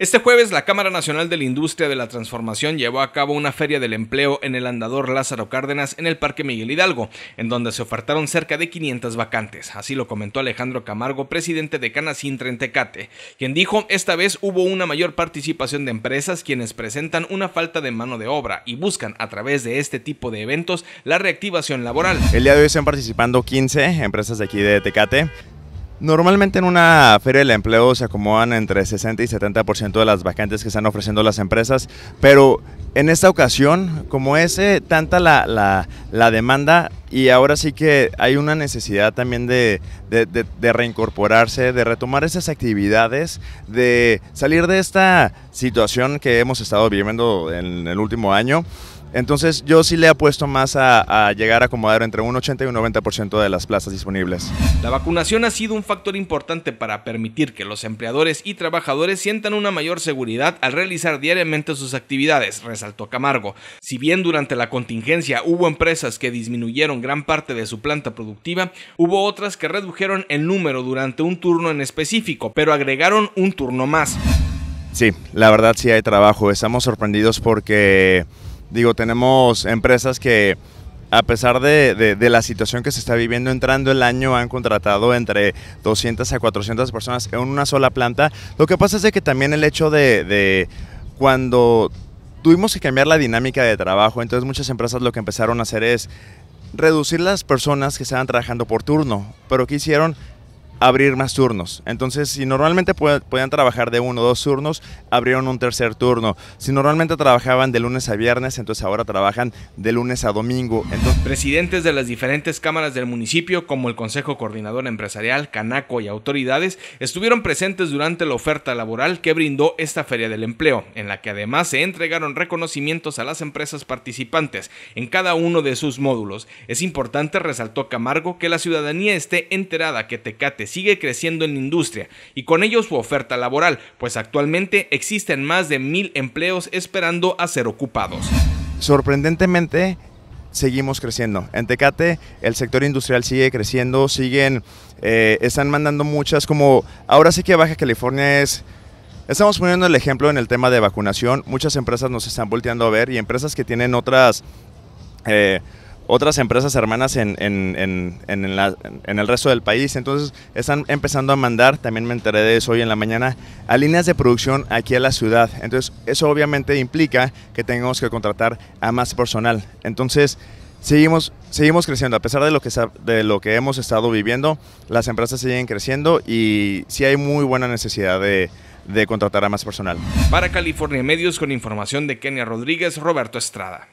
Este jueves la Cámara Nacional de la Industria de la Transformación llevó a cabo una feria del empleo en el andador Lázaro Cárdenas en el Parque Miguel Hidalgo, en donde se ofertaron cerca de 500 vacantes. Así lo comentó Alejandro Camargo, presidente de y en Tecate, quien dijo esta vez hubo una mayor participación de empresas quienes presentan una falta de mano de obra y buscan a través de este tipo de eventos la reactivación laboral. El día de hoy están participando 15 empresas de aquí de Tecate. Normalmente en una feria del empleo se acomodan entre 60 y 70% de las vacantes que están ofreciendo las empresas, pero en esta ocasión, como es eh, tanta la, la, demanda y ahora sí que hay una necesidad también de reincorporarse, de retomar esas actividades, de salir de esta situación que hemos estado viviendo en el último año, entonces yo sí le apuesto más a, a, llegar a acomodar entre un 80 y un 90% de las plazas disponibles. La vacunación ha sido un factor importante para permitir que los empleadores y trabajadores sientan una mayor seguridad al realizar diariamente sus actividades, resaltó Camargo. Si bien durante la contingencia hubo empresas que disminuyeron gran parte de su planta productiva, hubo otras que redujeron el número durante un turno en específico, pero agregaron un turno más. Sí, la verdad sí hay trabajo. Estamos sorprendidos porque... Digo, tenemos empresas que a pesar de, la situación que se está viviendo entrando el año, han contratado entre 200 a 400 personas en una sola planta. Lo que pasa es que también el hecho de, de cuando tuvimos que cambiar la dinámica de trabajo, entonces muchas empresas lo que empezaron a hacer es reducir las personas que estaban trabajando por turno, pero qué hicieron abrir más turnos. Entonces, si normalmente podían trabajar de uno o dos turnos, abrieron un tercer turno. Si normalmente trabajaban de lunes a viernes, entonces ahora trabajan de lunes a domingo. Entonces, Presidentes de las diferentes cámaras del municipio, como el Consejo Coordinador Empresarial, Canaco y autoridades, estuvieron presentes durante la oferta laboral que brindó esta Feria del Empleo, en la que además se entregaron reconocimientos a las empresas participantes en cada uno de sus módulos. Es importante, resaltó Camargo, que la ciudadanía esté enterada que Tecate sigue creciendo en industria y con ello su oferta laboral, pues actualmente existen más de mil empleos esperando a ser ocupados. Sorprendentemente, seguimos creciendo. En Tecate el sector industrial sigue creciendo, siguen, eh, están mandando muchas como, ahora sí que Baja California es... Estamos poniendo el ejemplo en el tema de vacunación. Muchas empresas nos están volteando a ver y empresas que tienen otras eh, otras empresas hermanas en, el resto del país. Entonces están empezando a mandar, también me enteré de eso hoy en la mañana, a líneas de producción aquí a la ciudad. Entonces eso obviamente implica que tengamos que contratar a más personal. Entonces seguimos, seguimos creciendo, a pesar de lo, que, de lo que hemos estado viviendo, las empresas siguen creciendo y sí hay muy buena necesidad de, de contratar a más personal. Para California Medios, con información de Kenia Rodríguez, Roberto Estrada.